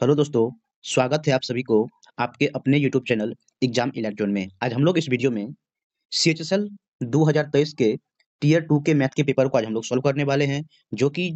hello दोस्तों स्वागत है आप सभी को आपके अपने यूट्यूब चैनल एग्जाम इलेक्ट्रॉन में आज हम लोग इस वीडियो में सी एच एस एल दो हजार तेईस के टीयर टू के मैथ के पेपर को आज हम लोग सॉल्व करने वाले हैं जो कि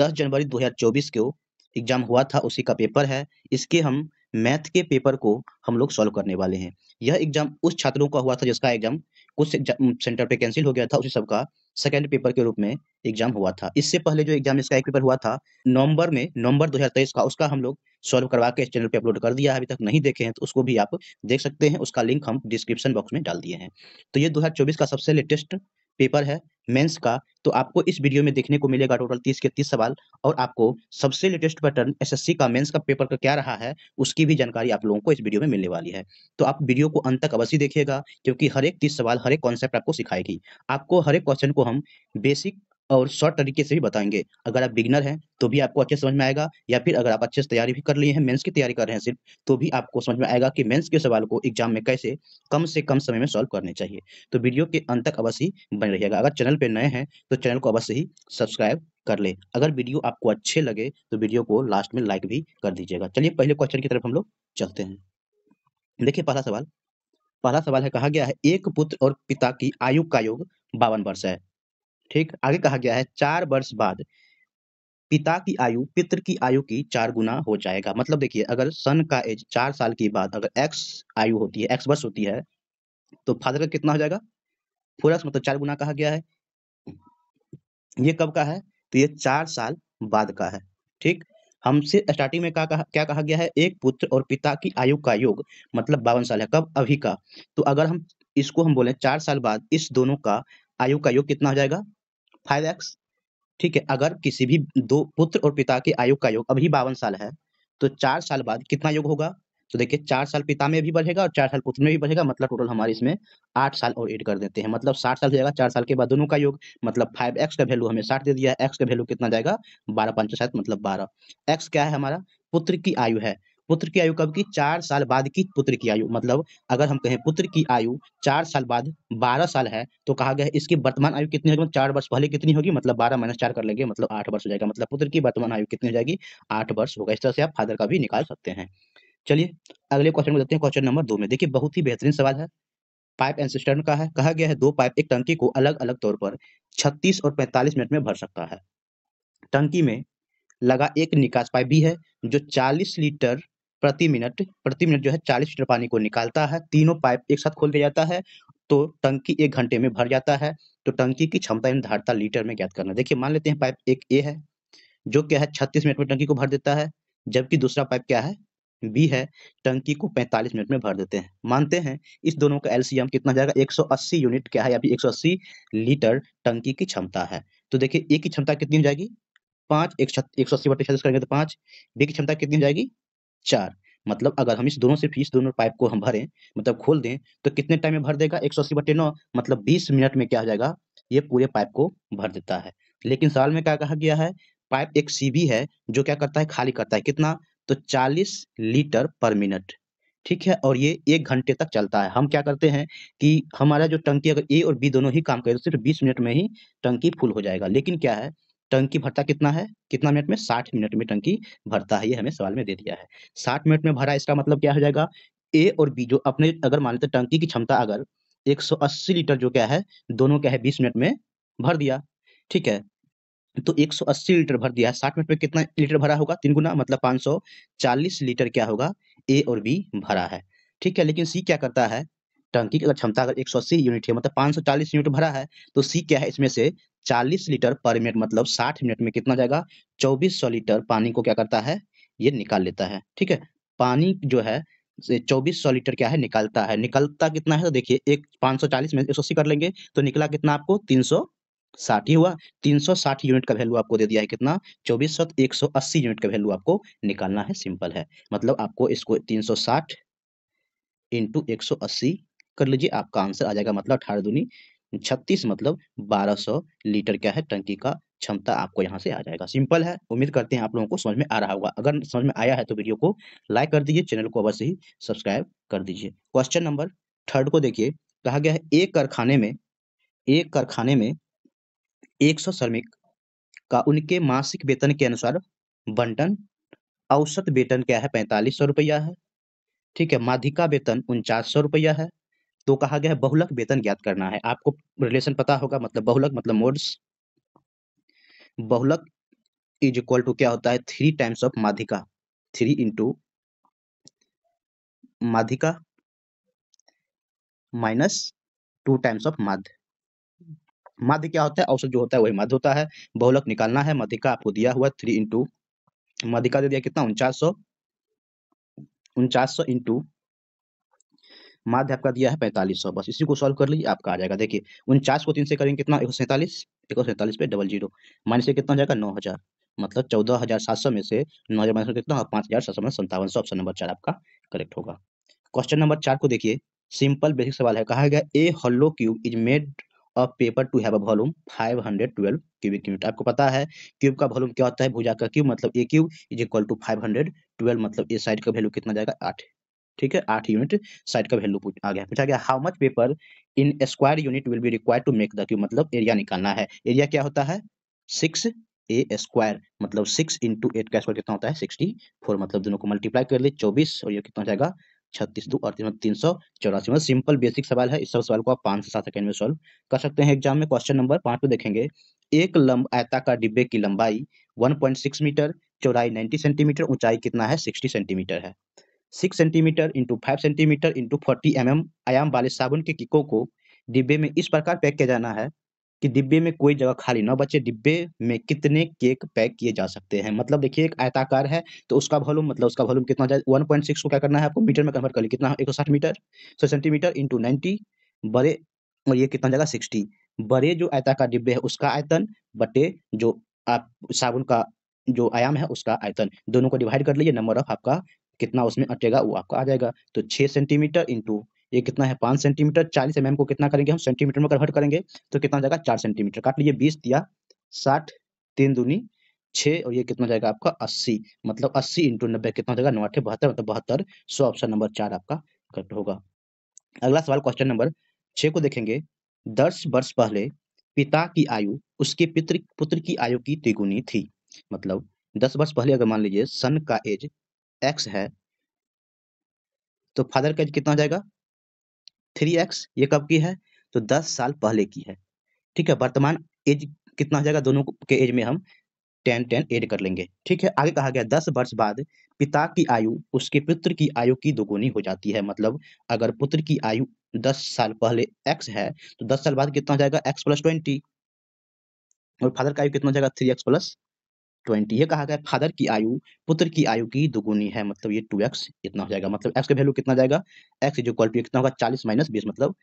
10 जनवरी 2024 को एग्जाम हुआ था उसी का पेपर है इसके हम मैथ के पेपर को हम लोग सॉल्व करने वाले हैं यह एग्जाम उस छात्रों का हुआ था जिसका एग्जाम कुछ सेंटर पे कैंसिल हो गया था उसी सबका सेकेंड पेपर के रूप में एग्जाम हुआ था इससे पहले जो एग्जाम इसका एक पेपर हुआ था नवंबर में नवंबर 2023 का उसका हम लोग सॉल्व करवा के इस चैनल पे अपलोड कर दिया है अभी तक नहीं देखे हैं तो उसको भी आप देख सकते हैं उसका लिंक हम डिस्क्रिप्शन बॉक्स में डाल दिए हैं तो ये 2024 का सबसे लेटेस्ट पेपर है मेंस का तो आपको इस वीडियो में देखने को मिलेगा टोटल तीस के तीस सवाल और आपको सबसे लेटेस्ट पैटर्न एसएससी का मेंस का पेपर का क्या रहा है उसकी भी जानकारी आप लोगों को इस वीडियो में मिलने वाली है तो आप वीडियो को अंत तक अवश्य देखिएगा क्योंकि हर एक तीस सवाल हर एक कॉन्सेप्ट आपको सिखाएगी आपको हर एक क्वेश्चन को हम बेसिक और शॉर्ट तरीके से भी बताएंगे अगर आप बिगनर हैं तो भी आपको अच्छे समझ में आएगा या फिर अगर आप अच्छे से तैयारी भी कर लिए हैं मेंस की तैयारी कर रहे हैं सिर्फ तो भी आपको समझ में आएगा कि मेंस के सवाल को एग्जाम में कैसे कम से कम समय में सॉल्व करने चाहिए तो वीडियो के अंत तक अवश्य बने रहिएगा अगर चैनल पर नए हैं तो चैनल को अवश्य ही सब्सक्राइब कर ले अगर वीडियो आपको अच्छे लगे तो वीडियो को लास्ट में लाइक भी कर दीजिएगा चलिए पहले क्वेश्चन की तरफ हम लोग चलते हैं देखिए पहला सवाल पहला सवाल है कहा गया है एक पुत्र और पिता की आयु का योग बावन वर्ष है ठीक आगे कहा गया है चार वर्ष बाद पिता की आयु पितर की आयु की चार गुना हो जाएगा मतलब देखिए अगर सन का एज चार साल के बाद अगर एक्स आयु होती है एक्स वर्ष होती है तो फादर का कितना हो जाएगा पूरा मतलब चार गुना कहा गया है ये कब का है तो ये चार साल बाद का है ठीक हमसे स्टार्टिंग में क्या कहा क्या कहा गया है एक पुत्र और पिता की आयु का योग मतलब बावन साल है कब अभी का तो अगर हम इसको हम बोले चार साल बाद इस दोनों का आयु का योग कितना हो जाएगा फाइव एक्स ठीक है अगर किसी भी दो पुत्र और पिता के आयु का योग अभी बावन साल है तो चार साल बाद कितना योग होगा तो देखिए चार साल पिता में भी बढ़ेगा और चार साल पुत्र में भी बढ़ेगा मतलब टोटल हमारे इसमें आठ साल और एड कर देते हैं मतलब साठ साल हो जाएगा चार साल के बाद दोनों का योग मतलब फाइव एक्स का वैल्यू हमें साठ दे दिया एक्स का वैल्यू कितना जाएगा बारह पंचायत मतलब बारह एक्स क्या है हमारा पुत्र की आयु है पुत्र की आयु कब की चार साल बाद की पुत्र की आयु मतलब अगर हम कहें पुत्र की आयु चार साल बाद बारह साल है तो कहा गया इसकी वर्तमान आयु कितनी होगी मतलब चार वर्ष पहले कितनी होगी मतलब बारह माइनस चार कर लेंगे मतलब आठ वर्ष हो जाएगा मतलब पुत्र की वर्तमान आयु कितनी हो जाएगी आठ वर्ष होगा इस तरह से आप फादर का भी निकाल सकते हैं चलिए अगले क्वेश्चन में देखते हैं क्वेश्चन नंबर दो में देखिए बहुत ही बेहतरीन सवाल है पाइप एंड सिस्टर्न का है कहा गया है दो पाइप एक टंकी को अलग अलग तौर पर 36 और 45 मिनट में भर सकता है टंकी में लगा एक निकास पाइप भी है जो 40 लीटर प्रति मिनट प्रति मिनट जो है चालीस लीटर पानी को निकालता है तीनों पाइप एक साथ खोल दिया जाता है तो टंकी एक घंटे में भर जाता है तो टंकी की क्षमता इन धारता लीटर में ज्ञात करना देखिए मान लेते हैं पाइप एक ए है जो क्या है छत्तीस मिनट में टंकी को भर देता है जबकि दूसरा पाइप क्या है बी है टंकी को पैंतालीस मिनट में भर देते हैं मानते हैं इस दोनों का एलसीएम कितना जाएगा 180 यूनिट क्या है या फिर एक लीटर टंकी की क्षमता है तो देखिए ए की क्षमता कितनी जाएगी पांच एक सौ अस्सी बटे छत्तीस करेंगे तो पांच बी की क्षमता कितनी जाएगी चार मतलब अगर हम इस दोनों से इस दोनों पाइप को हम भरें मतलब खोल दें तो कितने टाइम में भर देगा एक सौ अस्सी मतलब 20 मिनट में क्या हो जाएगा ये पूरे पाइप को भर देता है लेकिन सवाल में क्या कहा गया है पाइप एक सीबी है जो क्या करता है खाली करता है कितना तो चालीस लीटर पर मिनट ठीक है और ये एक घंटे तक चलता है हम क्या करते हैं कि हमारा जो टंकी अगर ए और बी दोनों ही काम करे तो सिर्फ बीस मिनट में ही टंकी फुल हो जाएगा लेकिन क्या है टंकी भरता कितना है कितना मिनट में साठ मिनट में टंकी भरता है ये हमें सवाल में दे दिया है साठ मिनट में भरा इसका मतलब क्या हो जाएगा ए और बी जो अपने अगर मान लेते टंकी की क्षमता अगर 180 लीटर जो क्या है दोनों क्या है बीस मिनट में भर दिया ठीक है तो 180 लीटर भर दिया है साठ मिनट में कितना लीटर भरा होगा तीन गुना मतलब 540 लीटर क्या होगा ए और बी भरा है ठीक है लेकिन सी क्या करता है टंकी की अगर क्षमता अगर 180 यूनिट है मतलब 540 यूनिट भरा है तो सी क्या है इसमें से 40 लीटर पर मिनट मतलब 60 मिनट में कितना जाएगा 2400 लीटर पानी को क्या करता है ये निकाल लेता है ठीक है पानी जो है चौबीस सौ लीटर क्या है निकालता है निकलता कितना है तो देखिए एक पाँच सौ चालीस में एक सौ कर लेंगे तो निकला कितना आपको तीन सौ साठ ही हुआ तीन सौ साठ यूनिट का वैल्यू आपको दे दिया है कितना चौबीस सौ एक सौ अस्सी यूनिट का वैल्यू आपको निकालना है सिंपल है मतलब आपको इसको तीन सौ साठ इंटू एक सौ अस्सी कर लीजिए आपका आंसर आ जाएगा मतलब अठारह दूनी छत्तीस मतलब 1200 लीटर क्या है टंकी का क्षमता आपको यहाँ से आ जाएगा सिंपल है उम्मीद करते हैं आप लोगों को समझ में आ रहा होगा अगर समझ में आया है तो वीडियो को लाइक कर दीजिए चैनल को अवश्य ही सब्सक्राइब कर दीजिए क्वेश्चन नंबर थर्ड को देखिए कहा गया है एक कारखाने में एक कारखाने में 100 श्रमिक का उनके मासिक वेतन के अनुसार बंटन औसत वेतन क्या है पैंतालीस सौ रुपया है ठीक है माधिका वेतन उनचास सौ रुपया है तो कहा गया है बहुलक वेतन ज्ञात करना है आपको रिलेशन पता होगा मतलब बहुलक मतलब मोड्स बहुलक इज इक्वल टू क्या होता है थ्री टाइम्स ऑफ माधिका थ्री इंटू माधिका माइनस टू टाइम्स ऑफ माध्य माध्य क्या होता है औसत जो होता है वही माध्य होता है बहुलक निकालना है माधिका आपको दिया हुआ थ्री इंटू माधिका दे दिया कितना उनचास सौ उनचास सौ इंटू माध्य आपका दिया है पैंतालीस सौ बस इसी को सॉल्व कर लीजिए आपका आ जाएगा देखिए उनचास को तीन से करेंगे कितना एक सौ सैंतालीस एक सौ सैंतालीस पे डबल जीरो माइनस कितना जाएगा नौ हज़ार मतलब चौदह हज़ार सात सौ में से नौ हज़ार माइनस कितना पांच हज़ार सात सौ में संतावन सौ ऑप्शन नंबर चार आपका करेक्ट होगा क्वेश्चन नंबर चार को देखिए सिंपल बेसिक सवाल है कहा गया a hollow cube is made of paper to have a volume 512 cubic unit आपको पता है क्यूब का वॉल्यूम क्या होता है भुजा का क्यूब मतलब a cube is equal to 512 मतलब ए साइड का वैल्यू कितना जाएगा आठ ठीक है आठ यूनिट साइड का वैल्यू आ गया पूछा गया how much paper in square unit will be require to make the cube मतलब एरिया निकालना है एरिया क्या होता है सिक्स ए स्क्वायर मतलब सिक्स इंटू एट का स्क्वायर कितना होता है सिक्सटी फोर मतलब दोनों को मल्टीप्लाई कर ले चौबीस और ये कितना हो जाएगा छत्तीस दो और तीन सौ चौरासी मतलब सिंपल बेसिक सवाल है इस सब सवाल को आप पाँच से सात सेकंड में सॉल्व कर सकते हैं एग्जाम में क्वेश्चन नंबर पाँच पे देखेंगे एक लंब आयता का डिब्बे की लंबाई सिक्स मीटर चौड़ाई नाइनटी सेंटीमीटर ऊंचाई कितना है सिक्सटी सेंटीमीटर है six centimetre into five centimetre into forty m mm आयाम वाले साबुन के किकों को डिब्बे में इस प्रकार पैक किया जाना है कि डिब्बे में कोई जगह खाली ना बचे डिब्बे में कितने केक पैक किए जा सकते हैं मतलब देखिए एक आयताकार है तो उसका वॉल्यूम मतलब उसका वॉल्यूम कितना जाए 1.6 को क्या करना है आपको मीटर में कन्वर्ट कर लिया कितना एक 160 मीटर सौ सेंटीमीटर इंटू नाइन्टी बड़े और ये कितना जगह 60 बड़े जो आयताकार डिब्बे है उसका आयतन बटे जो आप साबुन का जो आयाम है उसका आयतन दोनों को डिवाइड कर लीजिए नंबर ऑफ आपका कितना उसमें अटेगा वो आपका आ जाएगा तो छः सेंटीमीटर इंटू ये कितना है पाँच सेंटीमीटर चालीस एम को कितना करेंगे हम सेंटीमीटर में कन्वर्ट करेंगे तो कितना जाएगा चार सेंटीमीटर काट लीजिए बीस दिया साठ तीन दूनी छः और ये कितना जाएगा आपका अस्सी मतलब अस्सी इंटू नब्बे कितना जाएगा नौ अठे बहत्तर मतलब बहत्तर सो ऑप्शन नंबर चार आपका करेक्ट होगा अगला सवाल क्वेश्चन नंबर छः को देखेंगे दस वर्ष पहले पिता की आयु उसके पितृ पुत्र की आयु की त्रिगुनी थी मतलब दस वर्ष पहले अगर मान लीजिए सन का एज एक्स है तो फादर का एज कितना हो जाएगा थ्री एक्स ये कब की है तो दस साल पहले की है ठीक है वर्तमान एज कितना हो जाएगा दोनों के एज में हम टेन टेन एड कर लेंगे ठीक है आगे कहा गया दस वर्ष बाद पिता की आयु उसके पुत्र की आयु की दोगुनी हो जाती है मतलब अगर पुत्र की आयु दस साल पहले एक्स है तो दस साल बाद कितना हो जाएगा एक्स प्लस ट्वेंटी और फादर का आयु कितना हो जाएगा थ्री एक्स प्लस ट्वेंटी ये कहा गया फादर की आयु पुत्र की आयु की दुगुनी है मतलब ये टू एक्स इतना हो जाएगा मतलब एक्स का वैल्यू कितना जाएगा एक्स इज इक्वल टू कितना होगा चालीस माइनस बीस मतलब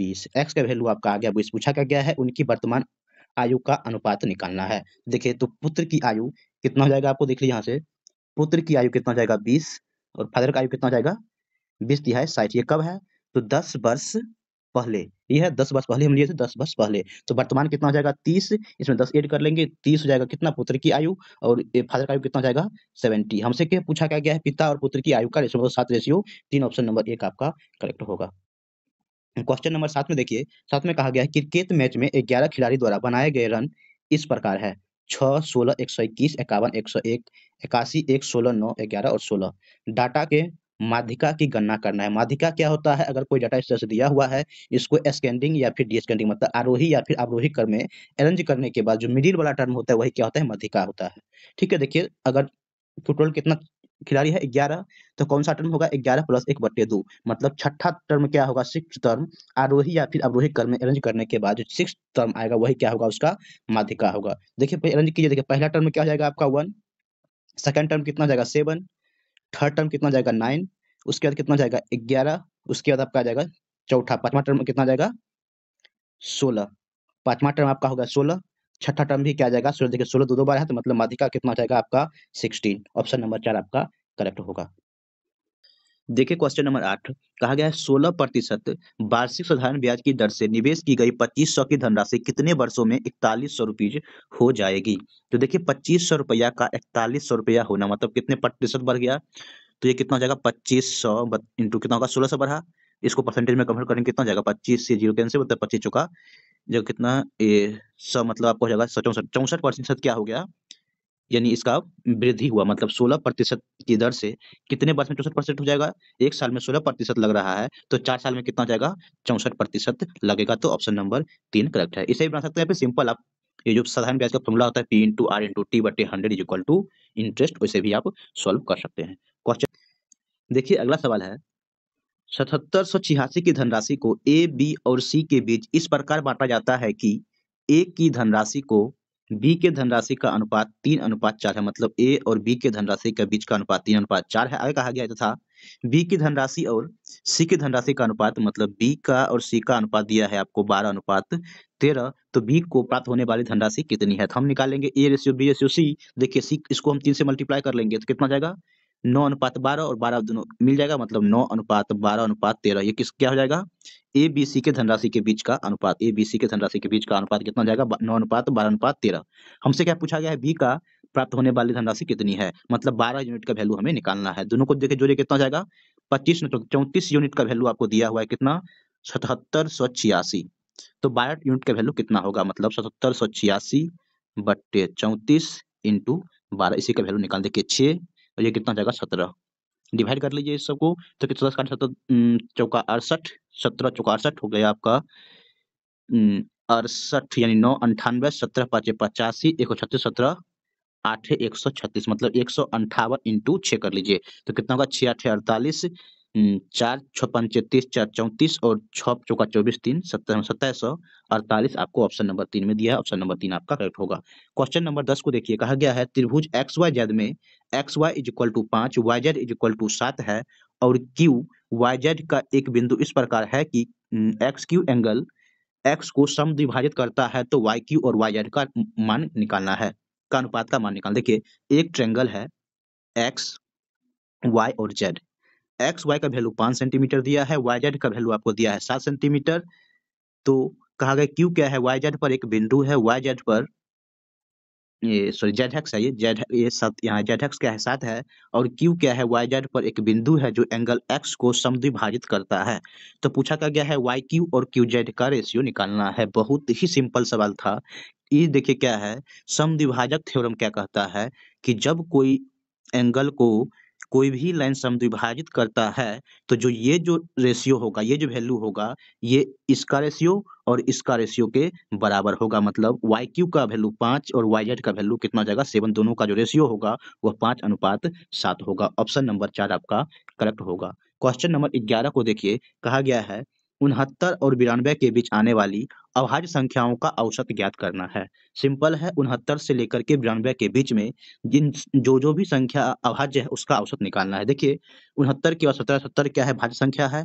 बीस एक्स का वैल्यू आपका आ गया बीस पूछा क्या गया है उनकी वर्तमान आयु का अनुपात निकालना है देखिये तो पुत्र की आयु कितना हो जाएगा आपको देख लीजिए यहाँ से पुत्र की आयु कितना हो जाएगा बीस और फादर का आयु कितना हो जाएगा बीस तिहाई साठ ये कब है तो दस वर्ष पहले यह है दस वर्ष पहले हम लिए थे दस वर्ष पहले तो वर्तमान कितना हो जाएगा तीस इसमें दस एड कर लेंगे तीस हो जाएगा कितना पुत्र की आयु और फादर का आयु कितना हो जाएगा सेवेंटी हमसे क्या पूछा क्या गया है पिता और पुत्र की आयु का रेशियो मतलब सात रेशियो तीन ऑप्शन नंबर एक आपका करेक्ट होगा क्वेश्चन नंबर सात में देखिए सात में कहा गया है क्रिकेट मैच में ग्यारह खिलाड़ी द्वारा बनाए गए रन इस प्रकार है छः सोलह एक सौ इक्कीस इक्यावन एक सौ एक इक्यासी एक सोलह नौ ग्यारह और सोलह डाटा के माध्यिका की गणना करना है माध्यिका क्या होता है अगर कोई डाटा स्ट्रक्चर दिया हुआ है इसको स्कैंडिंग या फिर डी मतलब आरोही या फिर अवरोही कर में अरेंज करने के बाद जो मिडिल वाला टर्म होता है वही क्या होता है माध्यिका होता है ठीक है देखिए अगर टोटल कितना खिलाड़ी है ग्यारह तो कौन सा टर्म होगा ग्यारह प्लस एक बट्टे दो मतलब छठा टर्म क्या होगा सिक्स टर्म आरोही या फिर अवरोही में अरेंज करने के बाद जो सिक्स टर्म आएगा वही क्या होगा उसका माध्यिका होगा देखिए अरेंज कीजिए देखिए पहला टर्म क्या हो जाएगा आपका वन सेकेंड टर्म कितना जाएगा सेवन थर्ड टर्म कितना जाएगा नाइन उसके बाद कितना जाएगा ग्यारह उसके बाद आपका आ जाएगा चौथा पांचवा टर्म कितना जाएगा सोलह पांचवा टर्म आपका होगा सोलह छठा टर्म भी क्या जाएगा सोलह देखिए सोलह दो दो बार है तो मतलब माध्यिका कितना जाएगा आपका सिक्सटीन ऑप्शन नंबर चार आपका करेक्ट होगा देखिए क्वेश्चन नंबर आठ कहा गया है सोलह प्रतिशत वार्षिक साधारण ब्याज की दर से निवेश की गई पच्चीस सौ की धनराशि कितने वर्षों में इकतालीस सौ रुपीज हो जाएगी तो देखिए पच्चीस सौ रुपया का इकतालीस सौ रुपया होना मतलब कितने प्रतिशत बढ़ गया तो ये कितना हो जाएगा पच्चीस सौ इंटू कितना होगा सोलह सौ बढ़ा इसको परसेंटेज में कन्वर्ट करेंगे कितना जाएगा पच्चीस से जीरो कैंसिल मतलब पच्चीस चुका जो कितना सौ मतलब आपको हो जाएगा चौसठ चौसठ परसेंट क्या हो गया यानी इसका वृद्धि हुआ मतलब 16 प्रतिशत की दर से कितने वर्ष में चौसठ परसेंट हो जाएगा एक साल में 16 प्रतिशत लग रहा है तो चार साल में कितना जाएगा चौसठ प्रतिशत लगेगा तो ऑप्शन नंबर तीन करेक्ट है इसे भी बना सकते हैं सिंपल आप ये जो साधारण ब्याज का फॉर्मूला होता है P into R into T बटे hundred is equal to interest वैसे भी आप सॉल्व कर सकते हैं क्वेश्चन देखिए अगला सवाल है सतहत्तर सौ छियासी की धनराशि को ए बी और सी के बीच इस प्रकार बांटा जाता है कि ए की धनराशि को बी के धनराशि का अनुपात तीन अनुपात चार है मतलब ए और बी के धनराशि के बीच का अनुपात तीन अनुपात चार है आगे कहा गया तथा बी की धनराशि और सी की धनराशि का अनुपात मतलब बी का और सी का अनुपात दिया है आपको बारह अनुपात तेरह तो बी को प्राप्त होने वाली धनराशि कितनी है तो हम निकालेंगे A ratio B ratio C देखिए सी इसको हम तीन से मल्टीप्लाई कर लेंगे तो कितना जाएगा नौ अनुपात बारह और बारह दोनों मिल जाएगा मतलब नौ अनुपात बारह अनुपात तेरह ये किस क्या हो जाएगा ए बी सी के धनराशि के बीच का अनुपात ए बी सी के धनराशि के बीच का अनुपात कितना जाएगा नौ अनुपात बारह अनुपात तेरह हमसे क्या पूछा गया है बी का प्राप्त होने वाली धनराशि कितनी है मतलब बारह यूनिट का वैल्यू हमें निकालना है दोनों को देखे जोड़े कितना जाएगा पच्चीस चौंतीस यूनिट का वैल्यू आपको दिया हुआ है कितना सतहत्तर सौ छियासी तो बारह यूनिट का वैल्यू कितना होगा मतलब सतहत्तर सौ छियासी बट्टे चौंतीस इंटू बारह इसी का वैल्यू निकाल देखिए छह और ये कितना जाएगा सत्रह डिवाइड कर लीजिए इस सबको तो कितना दस काट सत्रह चौका अड़सठ सत्रह चौका अड़सठ हो गया आपका अड़सठ यानी नौ अंठानवे सत्रह पाँच पचासी एक सौ छत्तीस सत्रह आठ एक सौ छत्तीस मतलब एक सौ अंठावन इंटू छः कर लीजिए तो कितना होगा छः आठ अड़तालीस चार छः पंचे तीस चार चौंतीस और छः चौका चौबीस तीन सत्तर सत्ताईस सौ अड़तालीस आपको ऑप्शन नंबर तीन में दिया है ऑप्शन नंबर तीन आपका करेक्ट होगा क्वेश्चन नंबर दस को देखिए कहा गया है त्रिभुज एक्स वाई जेड में X Y is equal to पाँच Y Z is equal to सात है और क्यू वाई जेड का एक बिंदु इस प्रकार है कि एक्स क्यू एंगल एक्स को सम विभाजित करता है तो वाई क्यू और वाई जेड का मान निकालना है का अनुपात का मान निकालना देखिए एक ट्रेंगल है एक्स वाई और जेड एक्स वाई का वैल्यू पांच सेंटीमीटर दिया है वाई जेड का वैल्यू आपको दिया है सात सेंटीमीटर तो कहा गया क्यू क्या है वाई जेड पर एक बिंदु है वाई जेड पर सॉरी जेड एक्स है ये जेड ये सात यहाँ जेड एक्स क्या है सात है और क्यू क्या है वाई जेड पर एक बिंदु है जो एंगल एक्स को समद्विभाजित करता है तो पूछा क्या गया है वाई क्यू और क्यू जेड का रेशियो निकालना है बहुत ही सिंपल सवाल था ये देखिए क्या है समद्विभाजक थ्योरम क्या कहता है कि जब कोई एंगल को कोई भी लाइन समद्विभाजित करता है तो जो ये जो रेशियो होगा ये जो वैल्यू होगा ये इसका रेशियो और इसका रेशियो के बराबर होगा मतलब वाई क्यू का वैल्यू पाँच और वाई जेड का वैल्यू कितना जाएगा सेवन दोनों का जो रेशियो होगा वह पाँच अनुपात सात होगा ऑप्शन नंबर चार आपका करेक्ट होगा क्वेश्चन नंबर ग्यारह को देखिए कहा गया है उनहत्तर और बिरानवे के बीच आने वाली अभाज्य संख्याओं का औसत ज्ञात करना है सिंपल है उनहत्तर से लेकर के बिरानवे के बीच में जिन जो जो भी संख्या अभाज्य है उसका औसत निकालना है देखिए उनहत्तर के बाद सत्रह सत्तर क्या है भाज्य संख्या है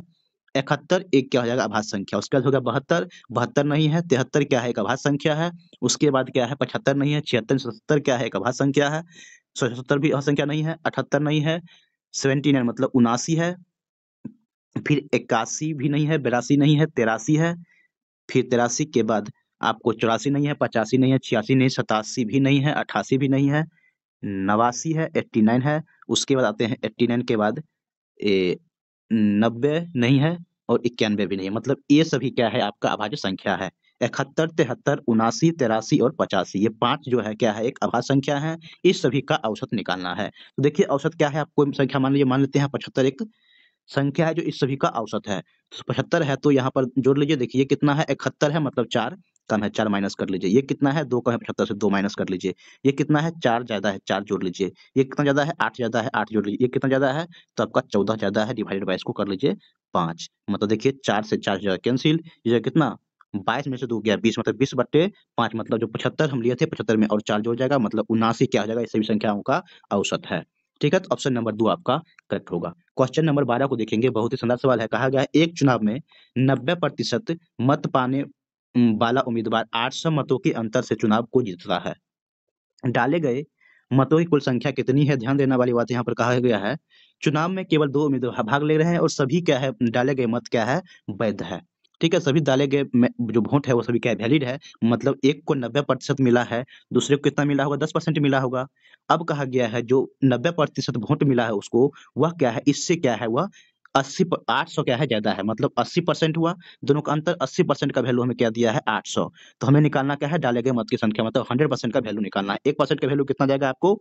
इकहत्तर एक क्या हो जाएगा अभाज्य संख्या उसके बाद होगा बहत्तर बहत्तर नहीं है तिहत्तर क्या है एक अभाज्य संख्या है उसके बाद क्या है पचहत्तर नहीं है छिहत्तर सतहत्तर क्या है एक अभाज्य संख्या है सतहत्तर भी अभाज्य संख्या नहीं है अठहत्तर नहीं है सेवेंटी नाइन मतलब उनासी है फिर इक्यासी भी नहीं है बेरासी नहीं है तेरासी है फिर तेरासी के बाद आपको चौरासी नहीं है पचासी नहीं है छियासी नहीं सतासी भी नहीं है अट्ठासी भी नहीं है नवासी है एट्टी नाइन है उसके बाद आते हैं एट्टी नाइन के बाद ए, नब्बे नहीं है और इक्यानवे भी नहीं है मतलब ये सभी क्या है आपका अभाज्य संख्या है इकहत्तर तिहत्तर उनासी तेरासी और पचासी ये पांच जो है क्या है एक अभाज्य संख्या है इस सभी का औसत निकालना है तो देखिए औसत क्या है आपको संख्या मान लीजिए मान लेते हैं पचहत्तर एक संख्या है जो इस सभी का औसत है तो पचहत्तर है तो यहाँ पर जोड़ लीजिए देखिए कितना है इकहत्तर है मतलब चार कम है चार माइनस कर लीजिए ये कितना है दो कम है पचहत्तर से दो माइनस कर लीजिए ये कितना है चार ज्यादा है चार जोड़ लीजिए ये कितना ज्यादा है आठ ज्यादा है आठ जोड़ लीजिए ये कितना ज्यादा है तो आपका चौदह ज्यादा है डिवाइडेड बाईस इसको कर लीजिए पांच मतलब देखिए चार से चार ज्यादा कैंसिल कितना बाईस में से दो गया बीस मतलब बीस बट्टे पांच मतलब जो पचहत्तर हम लिए थे पचहत्तर में और चार जोड़ जाएगा मतलब उनासी क्या हो जाएगा इस सभी संख्याओं का औसत है ठीक है तो ऑप्शन नंबर दो आपका करेक्ट होगा क्वेश्चन नंबर बारह को देखेंगे बहुत ही सुंदर सवाल है कहा गया है एक चुनाव में नब्बे प्रतिशत मत पाने वाला उम्मीदवार आठ सौ मतों के अंतर से चुनाव को जीतता है डाले गए मतों की कुल संख्या कितनी है ध्यान देने वाली बात यहाँ पर कहा गया है चुनाव में केवल दो उम्मीदवार भाग ले रहे हैं और सभी क्या है डाले गए मत क्या है वैध है ठीक है सभी डाले गए जो वोट है वो सभी क्या वैलिड है मतलब एक को नब्बे प्रतिशत मिला है दूसरे को कितना मिला होगा दस परसेंट मिला होगा अब कहा गया है जो नब्बे प्रतिशत वोट मिला है उसको वह क्या है इससे क्या है वह अस्सी आठ सौ क्या है ज्यादा है मतलब अस्सी परसेंट हुआ दोनों का अंतर अस्सी परसेंट का वैल्यू हमें क्या दिया है आठ सौ तो हमें निकालना क्या है डाले गए मत की संख्या मतलब हंड्रेड परसेंट का वैल्यू निकालना है एक परसेंट का वैल्यू कितना जाएगा आपको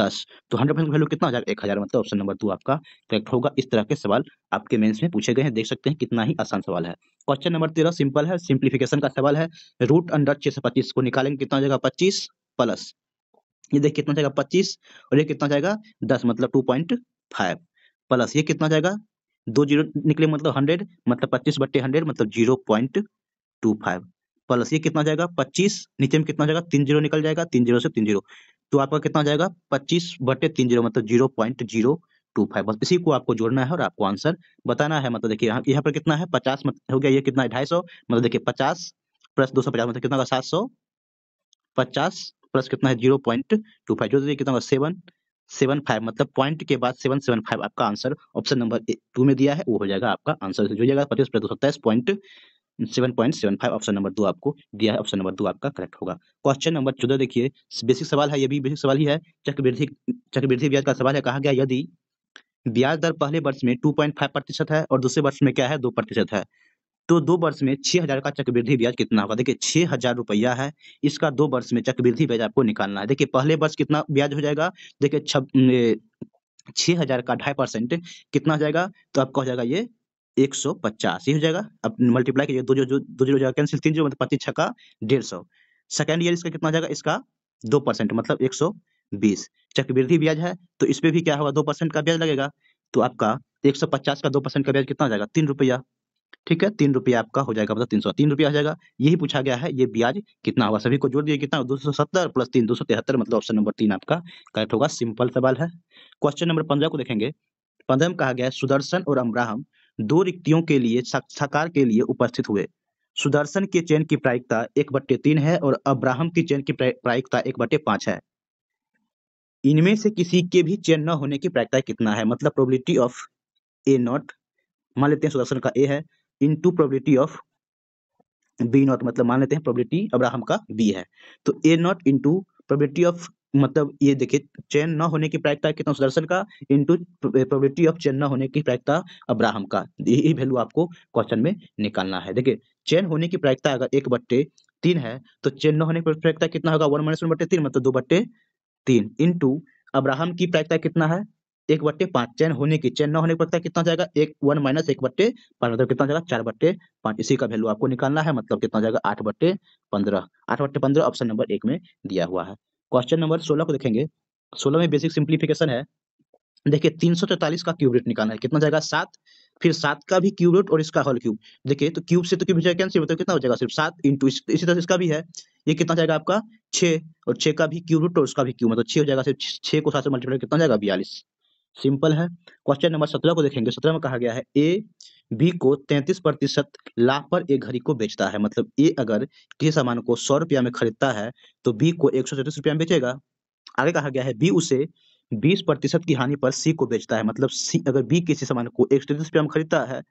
दस तो हंड्रेड परसेंट वैल्यू कितना हजार एक हजार मतलब ऑप्शन नंबर टू आपका करेक्ट होगा इस तरह के सवाल आपके मेन्स में पूछे गए हैं देख सकते हैं कितना ही आसान सवाल है क्वेश्चन नंबर तेरह सिंपल है सिंप्लीफिकेशन का सवाल है रूट अंडर छह सौ पच्चीस को निकालेंगे कितना जाएगा पच्चीस प्लस ये देख कितना जाएगा पच्चीस और ये कितना जाएगा दस मतलब टू पॉइंट फाइव प्लस ये कितना जाएगा दो जीरो निकले मतलब हंड्रेड मतलब पच्चीस बट्टे हंड्रेड मतलब zero point two five plus ये कितना जाएगा पच्चीस नीचे में कितना जाएगा तीन जीरो निकल जाएगा तीन जीरो से तीन जीरो तो आपका कितना जाएगा पच्चीस बटे तीन जीरो मतलब zero point zero two five बस इसी को आपको जोड़ना है और आपको आंसर बताना है मतलब देखिए यहाँ यहाँ पर कितना है पचास मतलब हो गया ये कितना है ढाई सौ मतलब देखिए पचास प्लस दो सौ पचास मतलब कितना सात सौ पचास प्लस कितना है जीरो पॉइंट टू फाइव जो देखिए कितना सेवन सेवन फाइव मतलब पॉइंट के बाद सेवन सेवन फाइव आपका आंसर ऑप्शन नंबर टू में दिया है वो हो जाएगा आपका आंसर जो जाएगा पच्चीस सत्ताईस point seven point seven five option number दो आपको दिया है ऑप्शन नंबर दो आपका करेक्ट होगा क्वेश्चन नंबर चौदह देखिए बेसिक सवाल है ये भी बेसिक सवाल ही है चक्रवृद्धि चक्रवृद्धि ब्याज का सवाल है कहा गया यदि ब्याज दर पहले वर्ष में टू पॉइंट फाइव प्रतिशत है और दूसरे वर्ष में क्या है दो प्रतिशत है तो दो वर्ष में छह हजार का चक्रवृद्धि ब्याज कितना होगा देखिए छह हजार रुपया है इसका दो वर्ष में चक्रवृद्धि ब्याज आपको निकालना है देखिए पहले वर्ष कितना ब्याज हो जाएगा देखिए छह हजार का ढाई परसेंट कितना हो जाएगा तो आपका हो जाएगा ये एक सौ पचास ही हो जाएगा अब मल्टीप्लाई कीजिए दो जो दो जीरो कैंसिल तीन जो मतलब पच्चीस छक्का डेढ़ सौ सेकेंड ईयर इसका कितना हो जाएगा इसका दो परसेंट मतलब एक सौ बीस चक्रवृद्धि ब्याज है तो इसपे भी क्या होगा दो परसेंट का ब्याज लगेगा तो आपका एक सौ पचास का दो परसेंट का ब्याज कितना हो जाएगा तीन रुपया ठीक है तीन रुपया आपका हो जाएगा मतलब तीन सौ तीन रुपया हो जाएगा यही पूछा गया है ये ब्याज कितना होगा सभी को जोड़ दिया कितना दो सौ सत्तर प्लस तीन दो सौ तिहत्तर मतलब ऑप्शन नंबर तीन आपका करेक्ट होगा सिंपल सवाल है क्वेश्चन नंबर पंद्रह को देखेंगे पंद्रह में कहा गया सुदर्शन और अमराहम दो रिक्तियों के लिए साकार के लिए उपस्थित हुए सुदर्शन के चयन की प्रायिकता एक बट्टे तीन है और अब्राहम की चयन की प्रायिकता एक बट्टे पांच है इनमें से किसी के भी चयन न होने की प्रायिकता कितना है मतलब प्रोबेबिलिटी ऑफ ए नॉट मान लेते हैं सुदर्शन का ए है into probability of B not मतलब मान लेते हैं प्रोबेबिलिटी अब्राहम का बी है तो A not into probability of मतलब ये देखिए चैन न होने की प्रायिकता कितना सुदर्शन का इंटू प्रोबेबिलिटी ऑफ चैन न होने की प्रायिकता अब्राहम का यही वैल्यू आपको क्वेश्चन में निकालना है देखिए चैन होने की प्रायिकता अगर एक बट्टे तीन है तो चैन न होने की प्रायिकता कितना होगा वन माइनस वन बट्टे तीन मतलब दो बट्टे तीन इंटू अब्राहम की प्रायिकता कितना है एक बट्टे पांच चैन होने की चैन न होने पर कितना जाएगा एक वन माइनस एक बट्टे पांच मतलब तो कितना जाएगा चार बट्टे पांच इसी का वैल्यू आपको निकालना है मतलब कितना जाएगा आठ बट्टे पंद्रह आठ बट्टे पंद्रह ऑप्शन नंबर एक में दिया हुआ है क्वेश्चन नंबर सोलह को देखेंगे सोलह में बेसिक सिंप्लीफिकेशन है देखिए तीन सौ तैतालीस का क्यूब रेट निकालना है कितना जाएगा सात फिर सात का भी क्यूब रेट और इसका होल क्यूब देखिए तो क्यूब से तो क्यूब जाएगा कैंसिल मतलब तो कितना हो जाएगा सिर्फ सात इंटू इसी तरह इसका भी है ये कितना जाएगा आपका छः और छः का भी क्यूब रूट और उसका भी क्यूब मतलब छः हो जाएगा सिर्फ छः को सात से मल्टीप्लाई कितना जाएगा बयालीस सिंपल है क्वेश्चन नंबर सत्रह को देखेंगे सत्रह में कहा गया है ए बी को तैंतीस प्रतिशत लाभ पर एक घड़ी को बेचता है मतलब ए अगर किसी सामान को सौ रुपया में खरीदता है तो बी को एक सौ रुपया में बेचेगा आगे कहा गया है बी उसे बीस प्रतिशत की हानि पर सी को बेचता है मतलब सी अगर बी किसी सामान को एक सौ रुपया में खरीदता है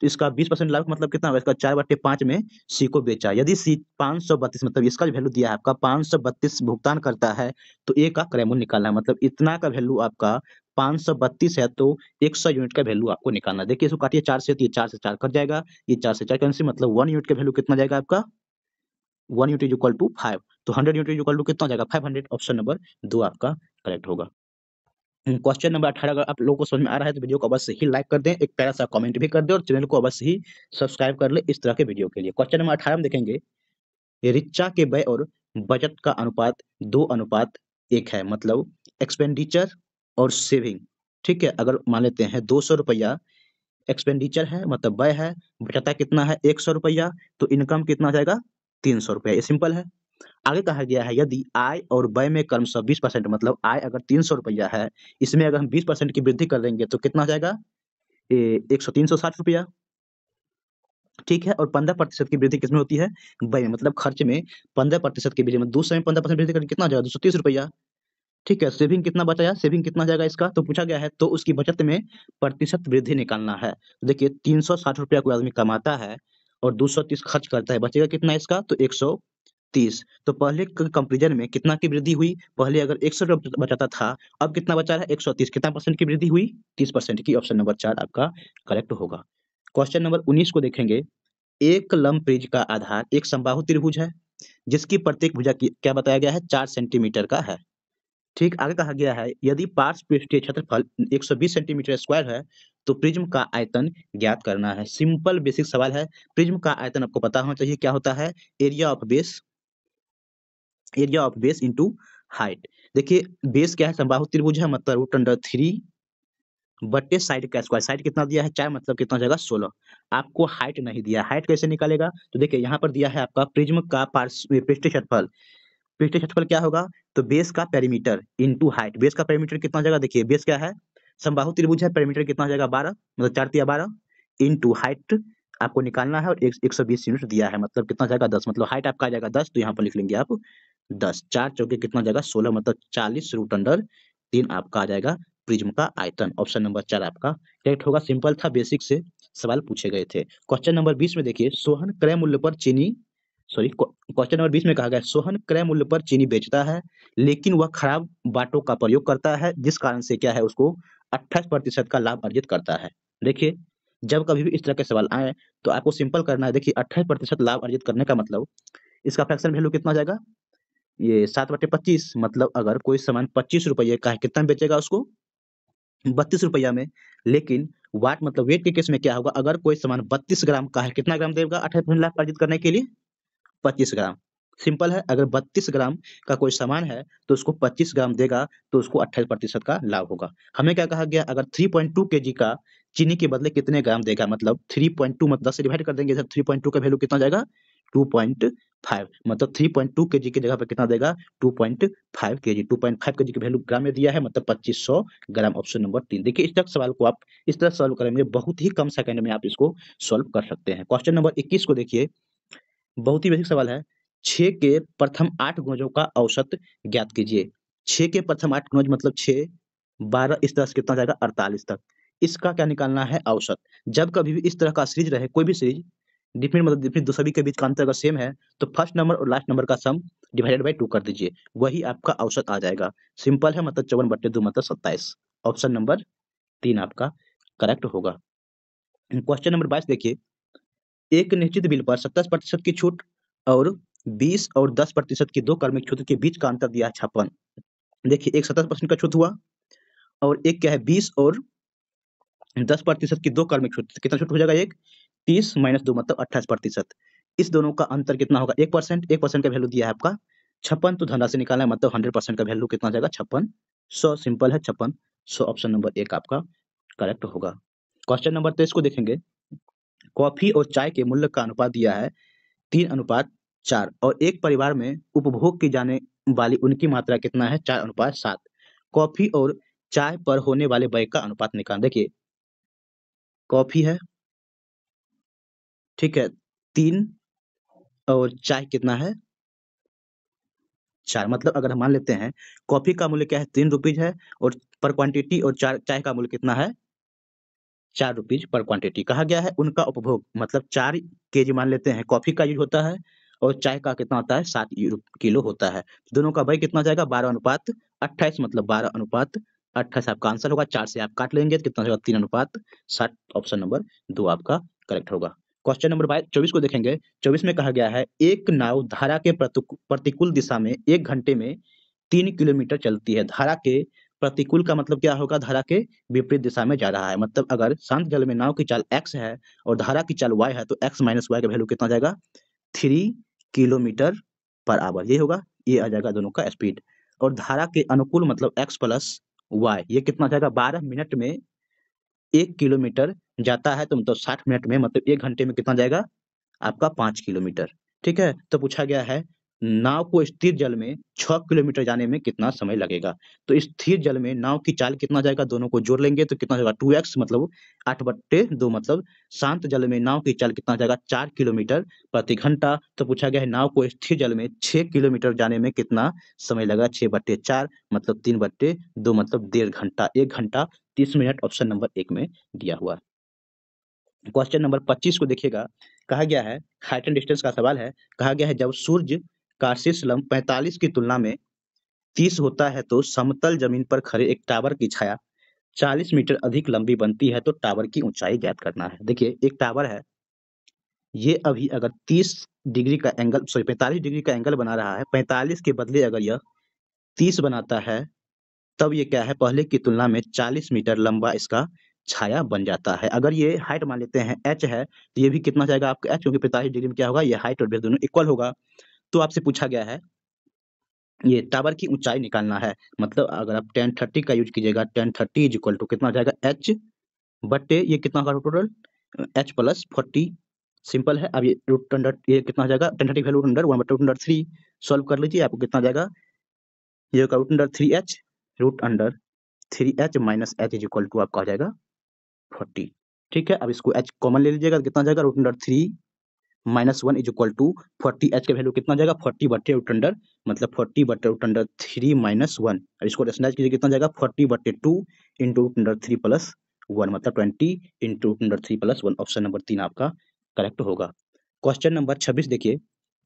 तो इसका बीस परसेंट लाभ मतलब कितना होगा इसका चार बट्टे पांच में सी को बेचा यदि सी पांच सौ बत्तीस मतलब इसका वैल्यू दिया है आपका पांच सौ बत्तीस भुगतान करता है तो ए का क्रय मूल्य निकालना है मतलब इतना का वैल्यू आपका पांच सौ बत्तीस है तो एक सौ यूनिट का वैल्यू आपको निकालना देखिए इसको काटिए चार से ये चार से चार कट जाएगा ये चार से चार कैंसिल मतलब वन यूनिट का वैल्यू कितना जाएगा आपका one unit is equal to five तो hundred unit is equal to कितना जाएगा फाइव हंड्रेड ऑप्शन नंबर दो आपका करेक्ट होगा क्वेश्चन हम्म, नंबर अठारह अगर आप लोगों को समझ में आ रहा है तो वीडियो को अवश्य ही लाइक कर दें एक प्यारा सा कमेंट भी कर दें और चैनल को अवश्य ही सब्सक्राइब कर ले इस तरह के वीडियो के लिए क्वेश्चन नंबर अठारह हम देखेंगे रिक्शा के व्यय और बजट का अनुपात दो अनुपात एक है मतलब एक्सपेंडिचर और सेविंग ठीक है अगर मान लेते हैं दो सौ रुपया एक्सपेंडिचर है मतलब व्यय है बचता कितना है एक सौ रुपया तो इनकम कितना जाएगा तीन सौ रुपया ये सिंपल है आगे कहा गया है यदि आय और व्यय में कर्म सब बीस परसेंट मतलब आय अगर तीन सौ रुपया है इसमें अगर हम बीस परसेंट की वृद्धि कर देंगे तो कितना जाएगा एक सौ तीन सौ साठ रुपया ठीक है और पंद्रह प्रतिशत की वृद्धि किसमें होती है व्यय में मतलब खर्च में पंद्रह प्रतिशत की वृद्धि में दूसरे में पंद्रह परसेंट वृद्धि कितना जाएगा दो सौ तीस रुपया ठीक है सेविंग कितना बचाया सेविंग कितना जाएगा इसका तो पूछा गया है तो उसकी बचत में प्रतिशत वृद्धि निकालना है देखिए तीन सौ साठ रुपया कोई आदमी कमाता है और दो सौ तीस खर्च करता है बचेगा कितना इसका तो एक सौ तीस तो पहले कंपेरिजन में कितना की वृद्धि हुई पहले अगर एक सौ रुपया बचाता था अब कितना बचा है एक सौ तीस कितना परसेंट की वृद्धि हुई तीस परसेंट की ऑप्शन नंबर चार आपका करेक्ट होगा क्वेश्चन नंबर उन्नीस को देखेंगे एक प्रिज का आधार एक संबाहु त्रिभुज है जिसकी प्रत्येक भुजा की क्या बताया गया है चार सेंटीमीटर का है ठीक आगे कहा गया है यदि पार्श्व पृष्ठीय क्षेत्रफल 120 सेंटीमीटर स्क्वायर है तो प्रिज्म का आयतन ज्ञात करना है सिंपल बेसिक सवाल है प्रिज्म का आयतन आपको पता होना चाहिए क्या होता है area of base area of base into height देखिए बेस क्या है समबाहु त्रिभुज है मतलब रूट अंडर थ्री बट्टे साइड का स्क्वायर साइड कितना दिया है चार मतलब कितना जगह सोलह आपको हाइट नहीं दिया हाइट कैसे निकालेगा तो देखिए यहाँ पर दिया है आपका प्रिज्म का पृष्ठ क्षेत्रफल पृष्ठ क्षेत्रफल क्या होगा तो बेस का पेरीमीटर इनटू हाइट बेस का पेरीमीटर कितना जगह देखिए बेस क्या है संबाहु त्रिभुज है पेरीमीटर कितना जगह बारह मतलब चार तिया बारह इंटू हाइट आपको निकालना है और एक, एक सौ बीस यूनिट दिया है मतलब कितना जाएगा दस मतलब हाइट आपका आ जाएगा दस तो यहाँ पर लिख लेंगे आप दस चार चौके कितना जाएगा सोलह मतलब चालीस रूट अंडर तीन आपका आ जाएगा प्रिज्म का आयतन ऑप्शन नंबर चार आपका करेक्ट होगा सिंपल था बेसिक से सवाल पूछे गए थे क्वेश्चन नंबर बीस में देखिए सोहन क्रय मूल्य पर चीनी सॉरी क्वेश्चन नंबर बीस में कहा गया है सोहन क्रय मूल्य पर चीनी बेचता है लेकिन वह खराब बाटों का प्रयोग करता है जिस कारण से क्या है उसको अट्ठाईस प्रतिशत का लाभ अर्जित करता है देखिए जब कभी भी इस तरह के सवाल आए तो आपको सिंपल करना है देखिए अट्ठाईस प्रतिशत लाभ अर्जित करने का मतलब इसका फ्रैक्शन वैल्यू कितना जाएगा ये सात बटे पच्चीस मतलब अगर कोई सामान पच्चीस रुपये का है कितना बेचेगा उसको बत्तीस रुपया में लेकिन वाट मतलब वेट के केस में क्या होगा अगर कोई सामान बत्तीस ग्राम का है कितना ग्राम देगा अट्ठाईस लाभ अर्जित करने के लिए पच्चीस ग्राम सिंपल है अगर 32 ग्राम का कोई सामान है तो उसको 25 ग्राम देगा तो उसको 28 प्रतिशत का लाभ होगा हमें क्या कहा गया अगर 3.2 पॉइंट का चीनी के बदले कितने ग्राम देगा मतलब 3.2 मतलब 10 से डिवाइड कर देंगे इधर 3.2 का वैल्यू कितना जाएगा 2.5 मतलब 3.2 केजी की जगह पर कितना देगा 2.5 फाइव के जी की वैल्यू ग्राम में दिया है मतलब 2500 ग्राम ऑप्शन नंबर तीन देखिए इस तरह सवाल को आप इस तरह सॉल्व करेंगे बहुत ही कम सेकंड में आप इसको सॉल्व कर सकते हैं क्वेश्चन नंबर 21 को देखिए बहुत ही बेसिक सवाल है छ के प्रथम आठ गुणजों का औसत ज्ञात कीजिए छ के प्रथम आठ गुणज मतलब छ बारह इस तरह से कितना जाएगा अड़तालीस तक इसका क्या निकालना है औसत जब कभी भी इस तरह का सीरीज रहे कोई भी सीरीज डिफरेंट मतलब डिफरेंट सभी के बीच का अंतर अगर सेम है तो फर्स्ट नंबर और लास्ट नंबर का सम डिवाइडेड बाई टू कर दीजिए वही आपका औसत आ जाएगा सिंपल है मतलब चौवन बट्टे दो मतलब सत्ताईस ऑप्शन नंबर तीन आपका करेक्ट होगा क्वेश्चन नंबर बाईस देखिए एक निश्चित बिल पर सत्ताईस प्रतिशत की छूट और बीस और दस प्रतिशत की दो कार्मिक छूट के बीच का अंतर दिया छप्पन देखिए एक सत्ताईस परसेंट का छूट हुआ और एक क्या है बीस और दस प्रतिशत की दो कार्मिक छूट कितना छूट हो जाएगा एक तीस माइनस दो मतलब अट्ठाईस प्रतिशत इस दोनों का अंतर कितना होगा एक परसेंट एक परसेंट का वैल्यू दिया है आपका छप्पन तो धनराशि निकालना है मतलब हंड्रेड परसेंट का वैल्यू कितना जाएगा छप्पन सौ सिंपल है छप्पन सौ ऑप्शन नंबर एक आपका करेक्ट होगा क्वेश्चन नंबर तेईस को देखेंगे कॉफी और चाय के मूल्य का अनुपात दिया है तीन अनुपात चार और एक परिवार में उपभोग की जाने वाली उनकी मात्रा कितना है चार अनुपात सात कॉफी और चाय पर होने वाले व्यय का अनुपात निकाल देखिए कॉफी है ठीक है तीन और चाय कितना है चार मतलब अगर हम मान लेते हैं कॉफी का मूल्य क्या है तीन रुपीज है और पर क्वांटिटी और चार चाय का मूल्य कितना है चार रुपीज पर क्वांटिटी कहा गया है उनका उपभोग मतलब चार के मान लेते हैं कॉफी का यूज होता है और चाय का कितना होता है सात किलो होता है दोनों का भाई कितना जाएगा बारह अनुपात अट्ठाईस मतलब बारह अनुपात अट्ठाईस आपका आंसर होगा चार से आप काट लेंगे तो कितना जाएगा तीन अनुपात सात ऑप्शन नंबर दो आपका करेक्ट होगा क्वेश्चन नंबर बाईस चौबीस को देखेंगे चौबीस में कहा गया है एक नाव धारा के प्रतिकूल दिशा में एक घंटे में तीन किलोमीटर चलती है धारा के प्रतिकूल का मतलब क्या होगा धारा के विपरीत दिशा में जा रहा है मतलब अगर शांत जल में नाव की चाल एक्स है और धारा की चाल वाई है तो एक्स माइनस वाई का वैल्यू कितना जाएगा थ्री किलोमीटर पर आवर ये होगा ये आ जाएगा दोनों का स्पीड और धारा के अनुकूल मतलब एक्स प्लस वाई ये कितना जाएगा बारह मिनट में एक किलोमीटर जाता है तो मतलब साठ मिनट में मतलब एक घंटे में कितना जाएगा आपका पांच किलोमीटर ठीक है तो पूछा गया है नाव को स्थिर जल में छ किलोमीटर जाने में कितना समय लगेगा तो स्थिर जल में नाव की चाल कितना जाएगा दोनों को जोड़ लेंगे तो कितना जाएगा टू एक्स मतलब आठ बट्टे दो मतलब शांत जल में नाव की चाल कितना जाएगा चार किलोमीटर प्रति घंटा तो पूछा गया है नाव को स्थिर जल में छह किलोमीटर जाने में कितना समय लगा छह बट्टे चार मतलब तीन बट्टे दो मतलब डेढ़ घंटा एक घंटा तीस मिनट ऑप्शन नंबर एक में दिया हुआ क्वेश्चन नंबर पच्चीस को देखिएगा कहा गया है हाइट एंड डिस्टेंस का सवाल है कहा गया है जब सूर्य काशी स्लम 45 की तुलना में 30 होता है तो समतल जमीन पर खड़े एक टावर की छाया 40 मीटर अधिक लंबी बनती है तो टावर की ऊंचाई ज्ञात करना है देखिए एक टावर है ये अभी अगर 30 डिग्री का एंगल सॉरी पैंतालीस डिग्री का एंगल बना रहा है 45 के बदले अगर यह 30 बनाता है तब ये क्या है पहले की तुलना में 40 मीटर लंबा इसका छाया बन जाता है अगर ये हाइट मान लेते हैं एच है तो ये भी कितना जाएगा आपका एच क्योंकि पैंतालीस डिग्री में क्या होगा ये हाइट और बेस दोनों इक्वल होगा तो आपसे पूछा गया है ये टावर की ऊंचाई निकालना है मतलब अगर आप टेन थर्टी का यूज कीजिएगा tan thirty is equal to कितना हो जाएगा एच बटे ये कितना होगा total H plus forty simple है अब ये रूट अंडर ये कितना हो जाएगा tan thirty value under one बटे रूट अंडर थ्री सॉल्व कर लीजिए आपको कितना जाएगा ये होगा root under three H root under three H minus H is equal to आपका हो जाएगा फोर्टी ठीक है अब इसको एच कॉमन ले लीजिएगा कितना जाएगा root under three minus one is equal to forty H का वैल्यू कितना जाएगा फोर्टी बटे रूट अंडर मतलब फोर्टी बटे root under three minus one और इसको रेशनलाइज कीजिए कितना जाएगा फोर्टी बटे two into root under three plus one मतलब twenty into root under three plus one option number तीन आपका करेक्ट होगा क्वेश्चन नंबर छब्बीस देखिए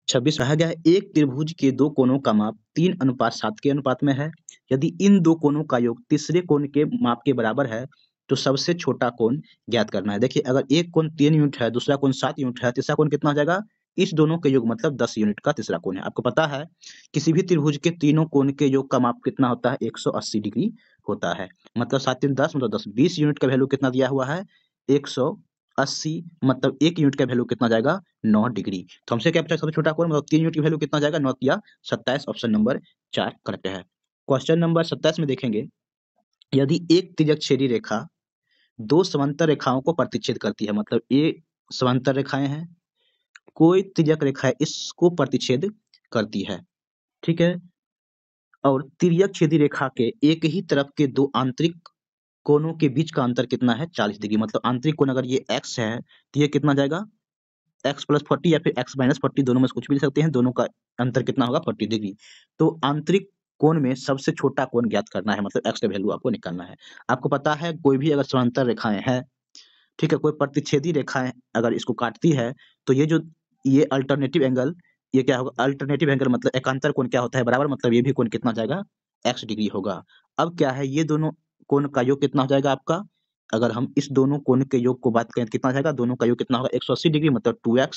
छब्बीस कहा गया है एक त्रिभुज के दो कोनों का माप तीन अनुपात सात के अनुपात में है यदि इन दो कोनों का योग तीसरे कोण के माप के बराबर है तो सबसे छोटा कोण ज्ञात करना है देखिए अगर एक कोण तीन यूनिट है दूसरा कोण सात यूनिट है तीसरा कोण कितना हो जाएगा इस दोनों के योग मतलब दस यूनिट का तीसरा कोण है आपको पता है किसी भी त्रिभुज के तीनों कोण के योग का माप कितना होता है एक डिग्री होता है मतलब सात तीन दस मतलब दस बीस यूनिट का वैल्यू कितना दिया हुआ है एक अस्सी मतलब एक यूनिट का वैल्यू कितना जाएगा नौ डिग्री तो हमसे क्या पूछा सबसे छोटा कोण मतलब तीन यूनिट की वैल्यू कितना जाएगा नौ या सत्ताईस ऑप्शन नंबर चार करेक्ट है क्वेश्चन नंबर सत्ताईस में देखेंगे यदि एक तिरक छेरी रेखा दो समांतर रेखाओं को प्रतिच्छेद करती है मतलब ये समांतर रेखाएं हैं कोई तिरक रेखा इसको प्रतिच्छेद करती है ठीक है और तिरक छेदी रेखा के एक ही तरफ के दो आंतरिक कोनों के बीच का अंतर कितना है चालीस डिग्री मतलब आंतरिक कोण अगर ये एक्स है तो ये कितना जाएगा एक्स प्लस फोर्टी या फिर एक्स माइनस फोर्टी दोनों में से कुछ भी ले सकते हैं दोनों का अंतर कितना होगा फोर्टी डिग्री तो आंतरिक कोण में सबसे छोटा कोण ज्ञात करना है मतलब एक्स वैल्यू आपको निकालना है आपको पता है कोई भी अगर समांतर रेखाएं हैं ठीक है कोई प्रतिच्छेदी रेखाएं अगर इसको काटती है तो ये जो ये अल्टरनेटिव एंगल ये क्या होगा अल्टरनेटिव एंगल मतलब एकांतर कोण क्या होता है बराबर मतलब ये भी कोण कितना जाएगा एक्स डिग्री होगा अब क्या है ये दोनों कोण का योग कितना हो जाएगा आपका अगर हम इस दोनों कोण के योग को बात करें तो कितना जाएगा दोनों का योग कितना होगा 180 डिग्री मतलब 2x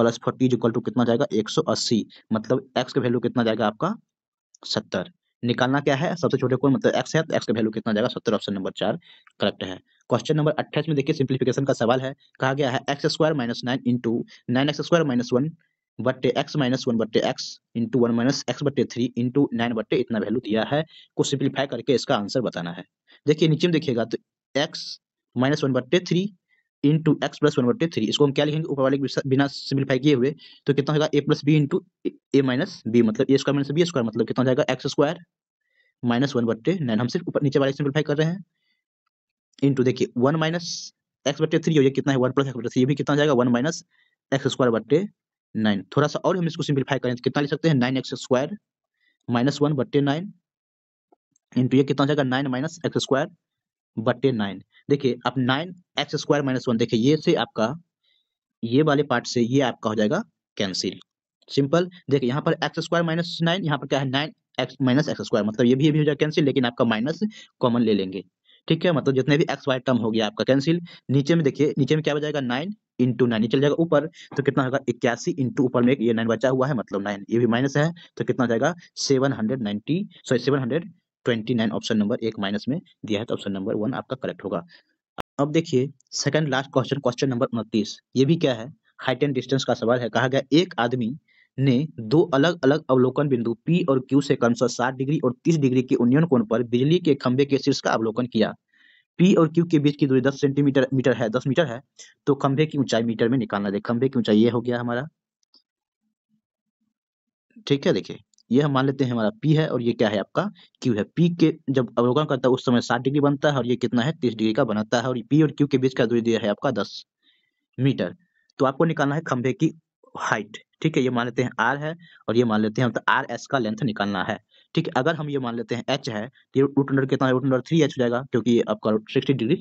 plus 40 is equal to कितना जाएगा 180 मतलब x का वैल्यू कितना जाएगा आपका सत्तर निकालना क्या है सबसे छोटे कोण मतलब एक्स है तो एक्स का वैल्यू कितना जाएगा सत्तर ऑप्शन नंबर चार करेक्ट है क्वेश्चन नंबर अट्ठाईस में देखिए सिंप्लीफिकेशन का सवाल है कहा गया है X square minus nine into nine X square minus one बट्टे एक्स माइनस वन बट्टे X into one minus X बट्टे थ्री इंटू नाइन बट्टे इतना वैल्यू दिया है को सिंप्लीफाई करके इसका आंसर बताना है देखिए नीचे में देखिएगा तो एक्स माइनस वन बट्टे three into X plus one बटे थ्री इसको हम क्या लिखेंगे ऊपर वाले बिना सिंप्लीफाई किए हुए तो कितना होगा A plus B into A minus B मतलब A square minus B square मतलब कितना जाएगा एक्स स्क्वायर माइनस वन बटे नाइन हम सिर्फ ऊपर नीचे वाले सिंप्लीफाई कर रहे हैं इंटू देखिए वन माइनस एक्स बटे थ्री हो ये कितना है वन प्लस एक्स बटे थ्री भी कितना जाएगा वन माइनस एक्स स्क्वायर बटे नाइन थोड़ा सा और हम इसको सिंप्लीफाई करें तो कितना लिख सकते हैं nine X square minus one बटे नाइन इंटू ये कितना जाएगा नाइन माइनस एक्स स्क्वायर बटे नाइन देखिए आप nine X square minus one देखिए ये से आपका ये वाले पार्ट से ये आपका हो जाएगा कैंसिल सिंपल देखिए यहाँ पर एक्स स्क्वायर माइनस नाइन यहाँ पर क्या है nine X minus X square मतलब ये भी अभी हो जाएगा कैंसिल लेकिन आपका माइनस कॉमन ले लेंगे ठीक है मतलब जितने भी एक्स वाई टर्म हो गया आपका कैंसिल नीचे में देखिए नीचे में क्या हो जाएगा नाइन इंटू नाइन चल जाएगा ऊपर तो कितना होगा इक्यासी इंटू ऊपर में ये नाइन बचा हुआ है मतलब नाइन ये भी माइनस है तो कितना जाएगा seven hundred ninety sorry seven hundred twenty nine option number एक माइनस में दिया है तो ऑप्शन नंबर वन आपका करेक्ट होगा अब देखिए second last question question number उनतीस ये भी क्या है हाइट एंड डिस्टेंस का सवाल है कहा गया एक आदमी ने दो अलग अलग अवलोकन बिंदु P और Q से क्रमशः साठ डिग्री और तीस डिग्री के उन्नयन कोण पर बिजली के खंभे के शीर्ष का अवलोकन किया P और Q के बीच की दूरी दस सेंटीमीटर मीटर है दस मीटर है तो खंभे की ऊंचाई मीटर में निकालना दे खंभे की ऊंचाई ये हो गया हमारा ठीक है देखिये ये हम मान लेते हैं हमारा पी है और ये क्या है आपका क्यू है पी के जब अवलोकन करता है उस समय साठ डिग्री बनता है और ये कितना है तीस डिग्री का बनाता है और पी और क्यू के बीच का दूरी दिया है आपका दस मीटर तो आपको निकालना है खंभे की हाइट ठीक है ये मान लेते हैं आर है और ये मान लेते हैं तो आर एस का लेंथ निकालना है ठीक है अगर हम ये मान लेते हैं एच है तो ये रूट अंडर कितना रूट अंडर थ्री एच हो जाएगा क्योंकि आपका सिक्सटी डिग्री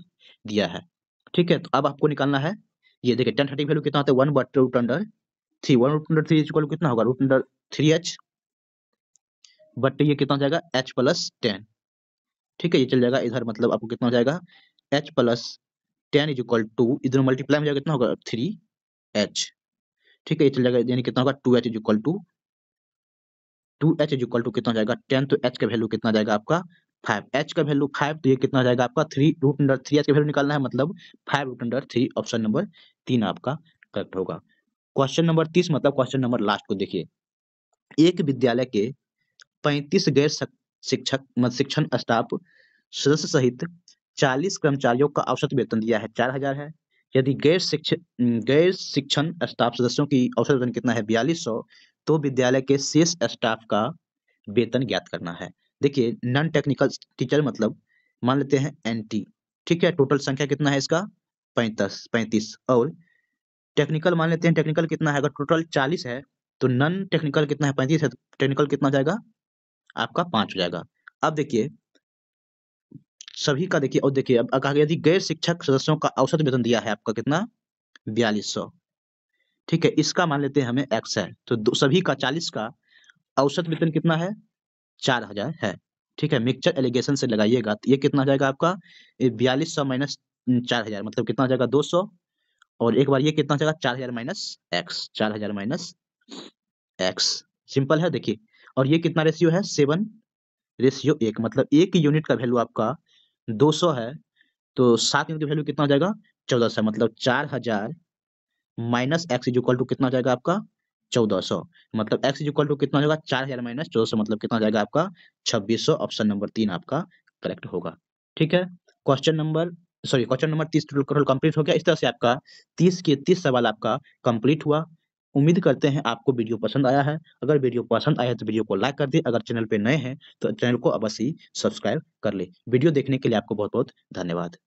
दिया है ठीक है तो अब आपको निकालना है ये देखिए टेन थर्टी वैल्यू कितना होता है one but root under three one root under three equal कितना होगा root under three H but ये कितना जाएगा एच प्लस टेन ठीक है ये चल जाएगा इधर मतलब आपको कितना हो जाएगा H plus ten is equal to इधर मल्टीप्लाई में जाएगा कितना होगा थ्री एच ठीक है ये चल जाएगा यानी कितना होगा two H is equal to two H is equal to कितना जाएगा टेन तो एच का वैल्यू कितना जाएगा आपका फाइव एच का वैल्यू फाइव तो ये कितना जाएगा आपका three root under three H का वैल्यू निकालना है मतलब फाइव रूट अंडर थ्री ऑप्शन नंबर तीन आपका करेक्ट होगा क्वेश्चन नंबर तीस मतलब क्वेश्चन नंबर लास्ट को देखिए एक विद्यालय के पैंतीस गैर शिक्षक शिक्षण स्टाफ सदस्य सहित चालीस कर्मचारियों का औसत वेतन दिया है चार हजार है यदि गैर शिक्षक गैर शिक्षण स्टाफ सदस्यों की औसत वेतन कितना है बयालीस सौ तो विद्यालय के शेष स्टाफ का वेतन ज्ञात करना है देखिए नॉन टेक्निकल टीचर मतलब मान लेते हैं एनटी ठीक है टोटल संख्या कितना है इसका पैंतीस पैंतीस और टेक्निकल मान लेते हैं टेक्निकल कितना है अगर टोटल चालीस है तो नॉन टेक्निकल कितना है पैंतीस है तो टेक्निकल कितना जाएगा आपका पांच हो जाएगा अब देखिए सभी का देखिए और देखिए अब कहा यदि गैर शिक्षक सदस्यों का औसत वेतन दिया है आपका कितना बयालीस सौ ठीक है इसका मान लेते हैं हमें एक्स है तो सभी का चालीस का औसत वेतन कितना है चार हजार है ठीक है मिक्सचर एलिगेशन से लगाइएगा तो ये कितना जाएगा आपका बयालीस सौ माइनस चार हजार मतलब कितना जाएगा दो सौ और एक बार ये कितना जाएगा चार हजार माइनस एक्स चार हजार माइनस एक्स सिंपल है देखिए और ये कितना रेशियो है सेवन रेशियो एक मतलब एक यूनिट का वैल्यू आपका दो सौ है तो सात यूनिट का वैल्यू कितना हो जाएगा चौदह सौ मतलब चार हजार minus X is equal to कितना हो जाएगा आपका चौदह सौ मतलब एक्स इज इक्वल टू कितना हो जाएगा चार हजार माइनस चौदह सौ मतलब कितना हो जाएगा आपका छब्बीस सौ ऑप्शन नंबर तीन आपका करेक्ट होगा ठीक है question number sorry question number तीस टोटल कंप्लीट हो गया इस तरह से आपका तीस के तीस सवाल आपका कंप्लीट हुआ उम्मीद करते हैं आपको वीडियो पसंद आया है अगर वीडियो पसंद आया तो वीडियो को लाइक कर दे अगर चैनल पे नए हैं तो चैनल को अवश्य सब्सक्राइब कर ले वीडियो देखने के लिए आपको बहुत बहुत धन्यवाद